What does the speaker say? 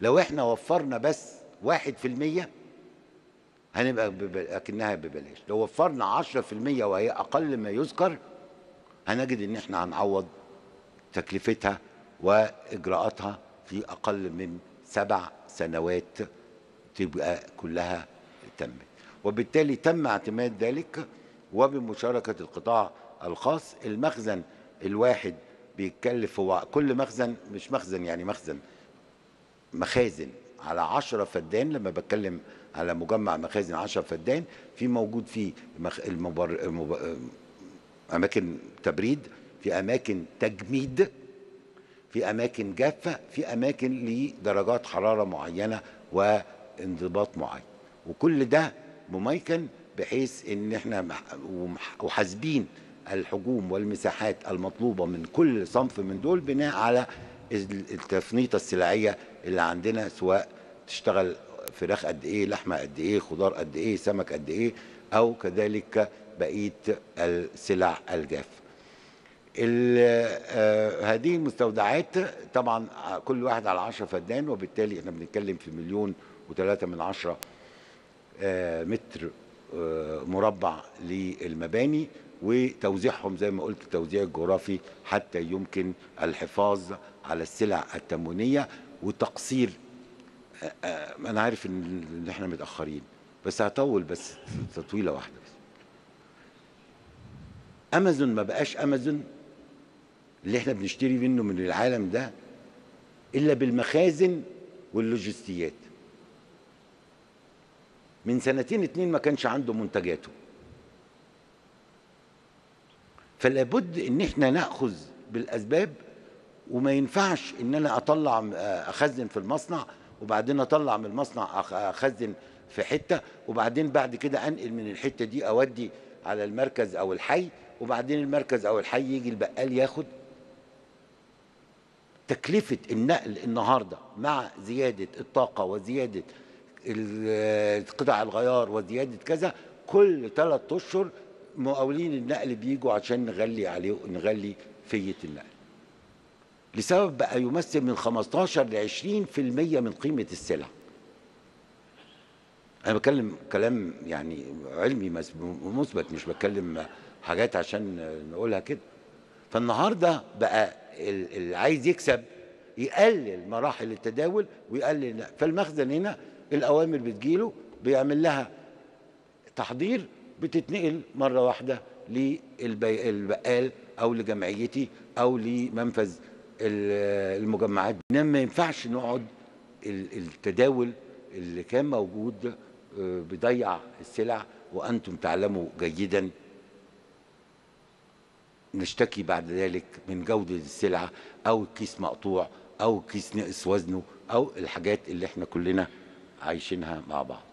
لو احنا وفرنا بس واحد في المية هنبقى اكنها ببلاش لو وفرنا عشرة في المية وهي اقل ما يذكر هنجد ان احنا هنعوض تكلفتها واجراءاتها في اقل من سبع سنوات تبقى كلها تمت وبالتالي تم اعتماد ذلك وبمشاركة القطاع الخاص المخزن الواحد بيتكلف هو كل مخزن مش مخزن يعني مخزن مخازن على 10 فدان لما بتكلم على مجمع مخازن 10 فدان في موجود فيه المبر... المب... اماكن تبريد في اماكن تجميد في اماكن جافه في اماكن لدرجات حراره معينه وانضباط معين وكل ده مميكن بحيث ان احنا وحاسبين الحجوم والمساحات المطلوبه من كل صنف من دول بناء على التفنيطه السلعيه اللي عندنا سواء تشتغل فراخ قد ايه لحمه قد ايه خضار قد ايه سمك قد ايه او كذلك بقيه السلع الجافه آه، هذه المستودعات طبعا كل واحد على 10 فدان وبالتالي احنا بنتكلم في مليون وثلاثة من عشرة آه، متر آه، مربع للمباني وتوزيعهم زي ما قلت التوزيع الجغرافي حتى يمكن الحفاظ على السلع التموينية وتقصير آه، آه، أنا عارف إن إحنا متأخرين بس هطول بس تطويلة واحدة بس أمازون ما بقاش أمازون اللي إحنا بنشتري منه من العالم ده إلا بالمخازن واللوجستيات من سنتين اتنين ما كانش عنده منتجاته فلا بد ان احنا ناخذ بالاسباب وما ينفعش ان انا اطلع آه، اخزن في المصنع وبعدين اطلع من المصنع اخزن في حته وبعدين بعد كده انقل من الحته دي اودي على المركز او الحي وبعدين المركز او الحي يجي البقال ياخد تكلفه النقل النهارده مع زياده الطاقه وزياده قطع الغيار وزياده كذا كل ثلاث اشهر مقاولين النقل بيجوا عشان نغلي عليه نغلي فيه النقل لسبب بقى يمثل من 15 ل 20% من قيمه السلع انا بتكلم كلام يعني علمي مثبت مش بتكلم حاجات عشان نقولها كده فالنهارده بقى اللي عايز يكسب يقلل مراحل التداول ويقلل فالمخزن هنا الاوامر بتجيله بيعمل لها تحضير بتتنقل مرة واحدة للبقال أو لجمعيتي أو لمنفذ المجمعات إنما ما ينفعش نقعد التداول اللي كان موجود آه، بيضيع السلع وأنتم تعلموا جيدا نشتكي بعد ذلك من جودة السلعة أو الكيس مقطوع أو الكيس نقص وزنه أو الحاجات اللي احنا كلنا عايشينها مع بعض